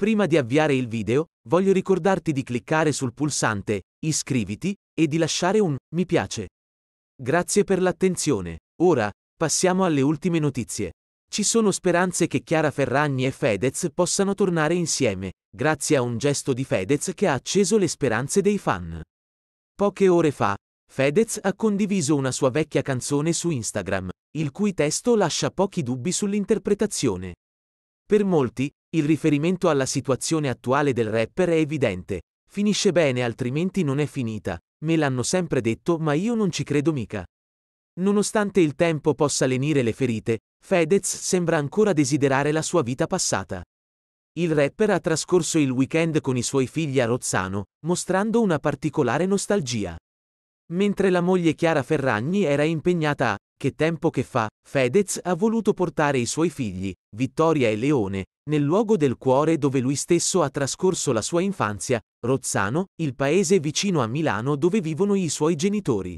Prima di avviare il video, voglio ricordarti di cliccare sul pulsante iscriviti e di lasciare un mi piace. Grazie per l'attenzione. Ora, passiamo alle ultime notizie. Ci sono speranze che Chiara Ferragni e Fedez possano tornare insieme, grazie a un gesto di Fedez che ha acceso le speranze dei fan. Poche ore fa, Fedez ha condiviso una sua vecchia canzone su Instagram, il cui testo lascia pochi dubbi sull'interpretazione. Per molti, il riferimento alla situazione attuale del rapper è evidente. Finisce bene altrimenti non è finita. Me l'hanno sempre detto ma io non ci credo mica. Nonostante il tempo possa lenire le ferite, Fedez sembra ancora desiderare la sua vita passata. Il rapper ha trascorso il weekend con i suoi figli a Rozzano, mostrando una particolare nostalgia. Mentre la moglie Chiara Ferragni era impegnata a che tempo che fa, Fedez ha voluto portare i suoi figli, Vittoria e Leone, nel luogo del cuore dove lui stesso ha trascorso la sua infanzia, Rozzano, il paese vicino a Milano dove vivono i suoi genitori.